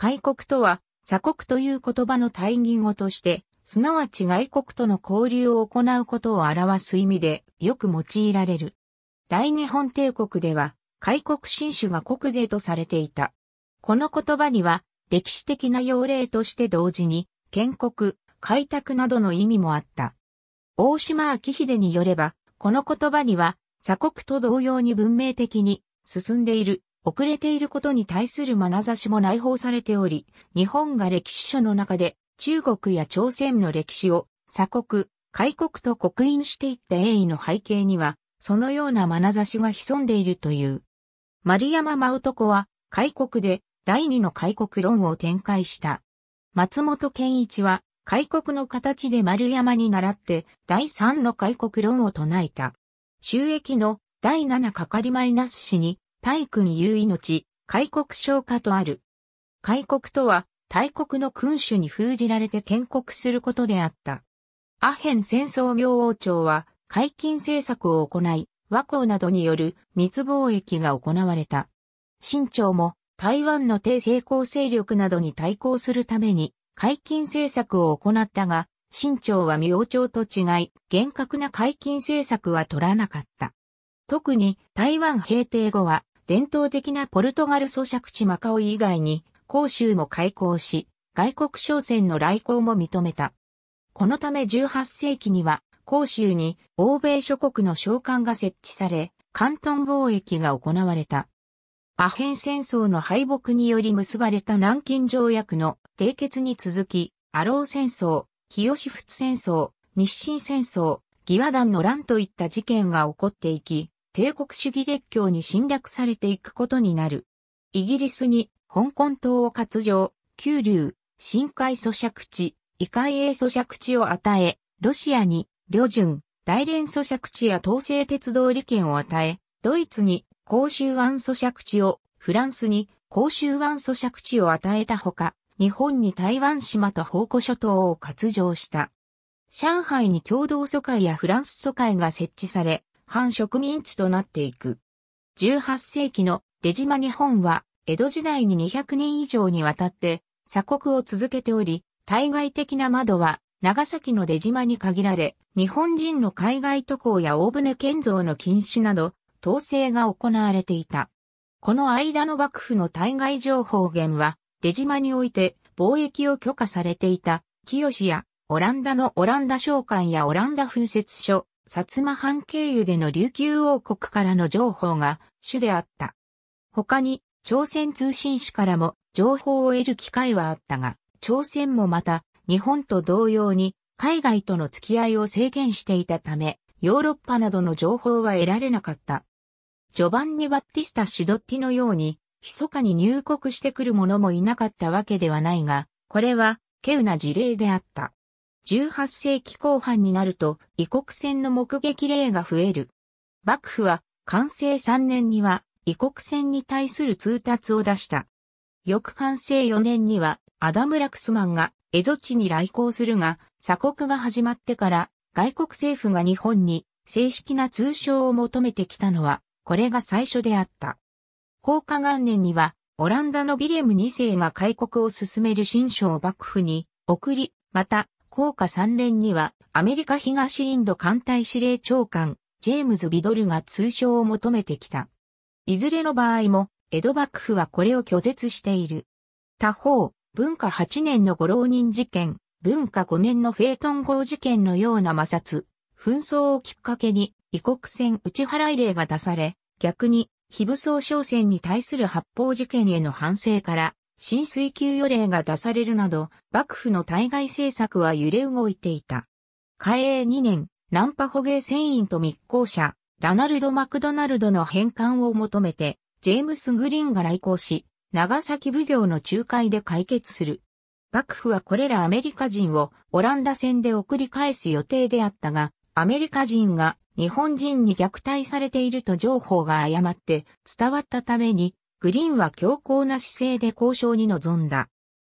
開国とは、鎖国という言葉の対義語として、すなわち外国との交流を行うことを表す意味で、よく用いられる。大日本帝国では、開国新種が国税とされていた。この言葉には、歴史的な要例として同時に、建国、開拓などの意味もあった。大島明秀によれば、この言葉には、鎖国と同様に文明的に進んでいる遅れていることに対する眼差しも内包されており、日本が歴史書の中で中国や朝鮮の歴史を鎖国、開国と刻印していった栄意の背景には、そのような眼差しが潜んでいるという。丸山真男は、開国で第二の開国論を展開した。松本健一は、開国の形で丸山に習って、第三の開国論を唱えた。収益の第七かかりマイナス氏に、大君う命、開国昇華とある。開国とは、大国の君主に封じられて建国することであった。アヘン戦争明王朝は、解禁政策を行い、和光などによる密貿易が行われた。清朝も台湾の低成功勢力などに対抗するために解禁政策を行ったが、清朝は明朝と違い、厳格な解禁政策は取らなかった。特に台湾平定後は伝統的なポルトガル租借地マカオイ以外に、広州も開港し、外国商船の来航も認めた。このため18世紀には、広州に欧米諸国の商館が設置され、関東貿易が行われた。アヘン戦争の敗北により結ばれた南京条約の締結に続き、アロー戦争、清仏戦争、日清戦争、義和団の乱といった事件が起こっていき、帝国主義列強に侵略されていくことになる。イギリスに香港島を割譲、九龍、深海租借地、異界営租借地を与え、ロシアに、旅順、大連租借地や東西鉄道利権を与え、ドイツに公衆湾租借地を、フランスに公衆湾租借地を与えたほか、日本に台湾島と宝庫諸島を割譲した。上海に共同疎開やフランス疎開が設置され、反植民地となっていく。18世紀の出島日本は、江戸時代に200年以上にわたって、鎖国を続けており、対外的な窓は、長崎の出島に限られ、日本人の海外渡航や大船建造の禁止など、統制が行われていた。この間の幕府の対外情報源は、出島において貿易を許可されていた、清やオランダのオランダ商館やオランダ風説書、薩摩藩経由での琉球王国からの情報が主であった。他に、朝鮮通信使からも情報を得る機会はあったが、朝鮮もまた日本と同様に海外との付き合いを制限していたため、ヨーロッパなどの情報は得られなかった。序盤にバッティスタ・シドッティのように、密かに入国してくる者もいなかったわけではないが、これは、稀有な事例であった。18世紀後半になると異国船の目撃例が増える。幕府は完成3年には異国船に対する通達を出した。翌完成4年にはアダム・ラクスマンがエゾ地に来航するが、鎖国が始まってから外国政府が日本に正式な通称を求めてきたのは、これが最初であった。高下元年には、オランダのビレム2世が開国を進める新書を幕府に送り、また、降下3連には、アメリカ東インド艦隊司令長官、ジェームズ・ビドルが通称を求めてきた。いずれの場合も、江戸幕府はこれを拒絶している。他方、文化8年の五浪人事件、文化5年のフェイトン号事件のような摩擦、紛争をきっかけに、異国船打ち払い令が出され、逆に、非武装商船に対する発砲事件への反省から、浸水給与令が出されるなど、幕府の対外政策は揺れ動いていた。開営2年、南波捕鯨船員と密航者、ラナルド・マクドナルドの返還を求めて、ジェームス・グリーンが来航し、長崎奉行の仲介で解決する。幕府はこれらアメリカ人をオランダ船で送り返す予定であったが、アメリカ人が日本人に虐待されていると情報が誤って伝わったためにグリーンは強硬な姿勢で交渉に臨んだ。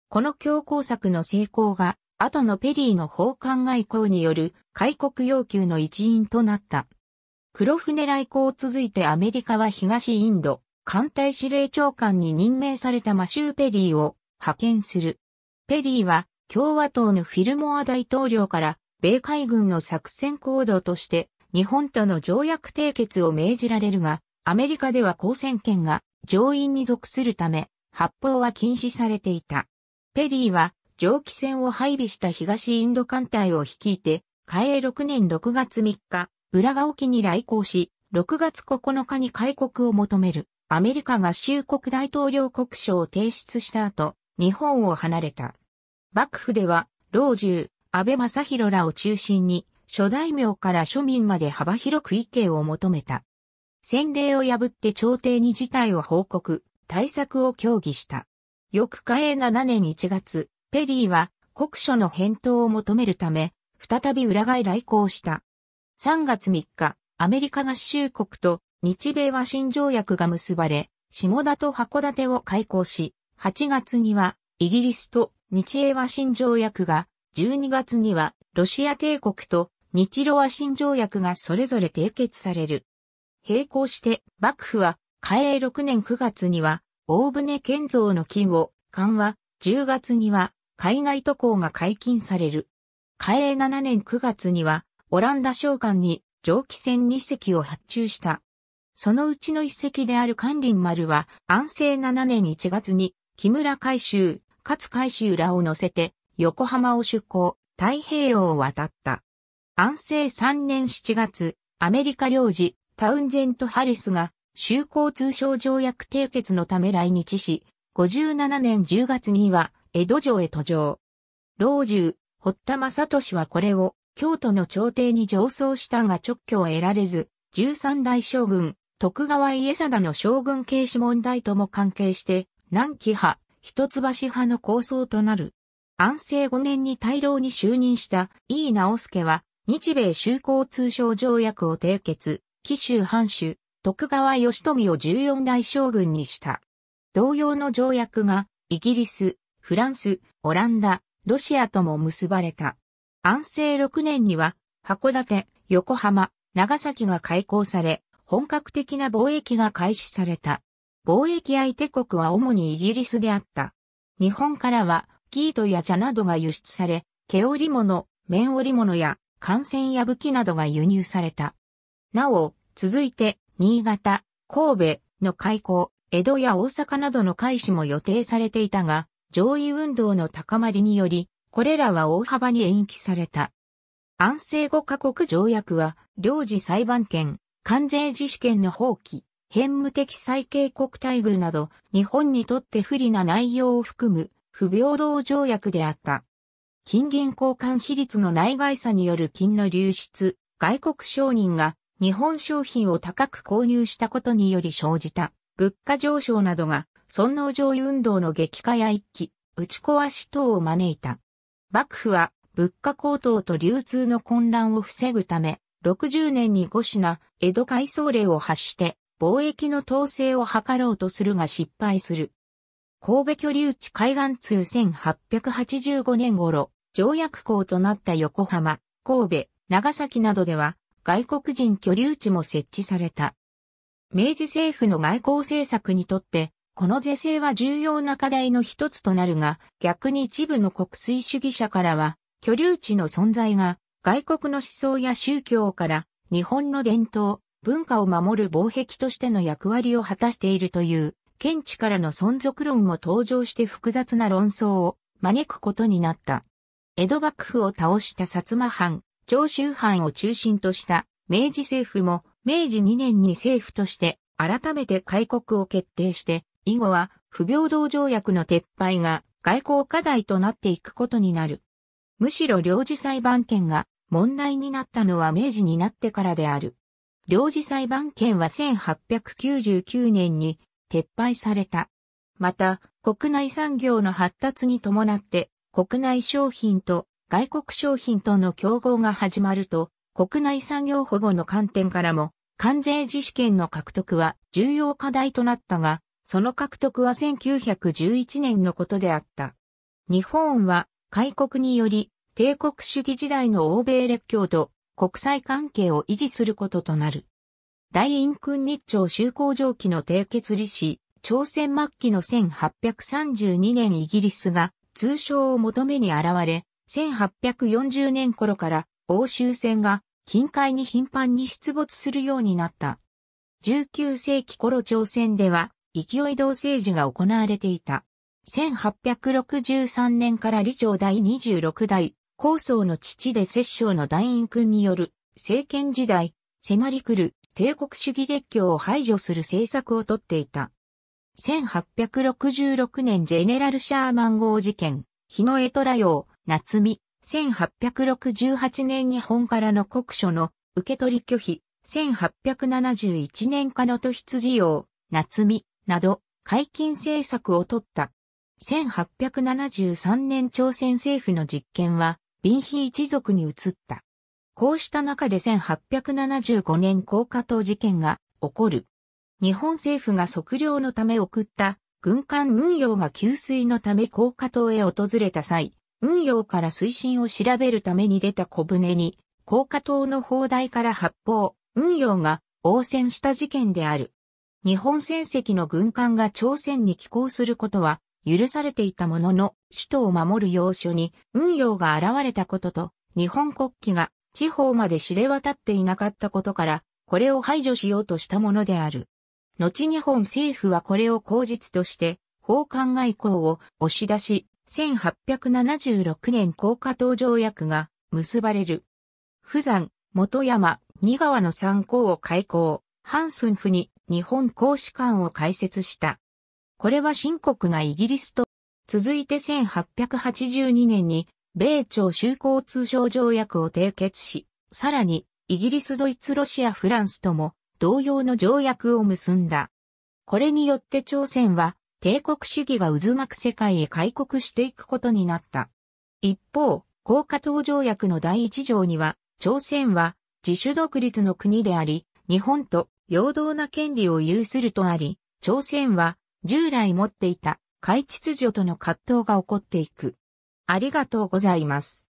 この強硬策の成功が、後のペリーの訪韓外交による開国要求の一因となった。黒船来航続いてアメリカは東インド、艦隊司令長官に任命されたマシュー・ペリーを派遣する。ペリーは共和党のフィルモア大統領から米海軍の作戦行動として日本との条約締結を命じられるが、アメリカでは交戦権が上院に属するため、発砲は禁止されていた。ペリーは、蒸気船を配備した東インド艦隊を率いて、海英6年6月3日、浦賀沖に来航し、6月9日に開国を求める、アメリカ合衆国大統領国書を提出した後、日本を離れた。幕府では、老中、安倍正弘らを中心に、諸大名から庶民まで幅広く意見を求めた。先例を破って朝廷に事態を報告、対策を協議した。翌嘉永7年1月、ペリーは国書の返答を求めるため、再び裏返来航した。3月3日、アメリカ合衆国と日米和親条約が結ばれ、下田と函館を開港し、8月にはイギリスと日英和親条約が、12月にはロシア帝国と日露和親条約がそれぞれ締結される。並行して幕府は、嘉永6年9月には、大船建造の金を緩和、10月には、海外渡航が解禁される。嘉永7年9月には、オランダ商館に蒸気船2隻を発注した。そのうちの1隻である関林丸は、安政7年1月に、木村海舟、勝海舟らを乗せて、横浜を出港、太平洋を渡った。安政3年7月、アメリカ領事、タウンゼント・ハリスが、修好通商条約締結のため来日し、57年10月には、江戸城へ途上。老中、堀田正俊はこれを、京都の朝廷に上奏したが直挙を得られず、13代将軍、徳川家定の将軍軽視問題とも関係して、南紀派、一橋派の構想となる。安政5年に大老に就任した井伊直介は、日米修好通商条約を締結、紀州藩主、徳川義富を14代将軍にした。同様の条約が、イギリス、フランス、オランダ、ロシアとも結ばれた。安政6年には、函館、横浜、長崎が開港され、本格的な貿易が開始された。貿易相手国は主にイギリスであった。日本からは、生糸や茶などが輸出され、毛織物、綿織物や、艦船や武器などが輸入された。なお、続いて、新潟、神戸の開港、江戸や大阪などの開始も予定されていたが、上位運動の高まりにより、これらは大幅に延期された。安政5カ国条約は、領事裁判権、関税自主権の放棄、偏無的最恵国待遇など、日本にとって不利な内容を含む、不平等条約であった。金銀交換比率の内外差による金の流出、外国商人が日本商品を高く購入したことにより生じた物価上昇などが尊皇攘夷運動の激化や一気、打ち壊し等を招いた。幕府は物価高騰と流通の混乱を防ぐため、60年に5品、江戸改装令を発して貿易の統制を図ろうとするが失敗する。神戸居留地海岸通1885年頃、条約港となった横浜、神戸、長崎などでは外国人居留地も設置された。明治政府の外交政策にとって、この是正は重要な課題の一つとなるが、逆に一部の国粋主義者からは、居留地の存在が外国の思想や宗教から日本の伝統、文化を守る防壁としての役割を果たしているという、見地からの存続論も登場して複雑な論争を招くことになった。江戸幕府を倒した薩摩藩、長州藩を中心とした明治政府も明治2年に政府として改めて開国を決定して、以後は不平等条約の撤廃が外交課題となっていくことになる。むしろ領事裁判権が問題になったのは明治になってからである。領事裁判権は1899年に撤廃された。また、国内産業の発達に伴って、国内商品と外国商品との競合が始まると、国内産業保護の観点からも、関税自主権の獲得は重要課題となったが、その獲得は1911年のことであった。日本は、開国により、帝国主義時代の欧米列強と国際関係を維持することとなる。大陰君日朝修好条記の締結理史、朝鮮末期の1832年イギリスが通称を求めに現れ、1840年頃から欧州船が近海に頻繁に出没するようになった。19世紀頃朝鮮では勢い同政治が行われていた。1863年から李朝第26代、高僧の父で摂政の大院君による政権時代、迫り来る帝国主義列強を排除する政策をとっていた。1866年ジェネラルシャーマン号事件、日野江虎洋、夏美、1868年日本からの国書の受け取り拒否、1871年化の都筆事業、夏美、など、解禁政策を取った。1873年朝鮮政府の実権は、貧費一族に移った。こうした中で1875年高架島事件が起こる。日本政府が測量のため送った軍艦運用が給水のため高架島へ訪れた際、運用から水深を調べるために出た小舟に、高架島の砲台から発砲、運用が応戦した事件である。日本船籍の軍艦が朝鮮に寄港することは許されていたものの、首都を守る要所に運用が現れたことと、日本国旗が地方まで知れ渡っていなかったことから、これを排除しようとしたものである。後日本政府はこれを口実として、法官外交を押し出し、1876年高架党条約が結ばれる。富山、元山、二川の三港を開港、ハンスンフに日本公使館を開設した。これは新国がイギリスと続いて1882年に米朝修好通商条約を締結し、さらにイギリス、ドイツ、ロシア、フランスとも同様の条約を結んだ。これによって朝鮮は帝国主義が渦巻く世界へ開国していくことになった。一方、高架等条約の第一条には、朝鮮は自主独立の国であり、日本と平等な権利を有するとあり、朝鮮は従来持っていた海秩序との葛藤が起こっていく。ありがとうございます。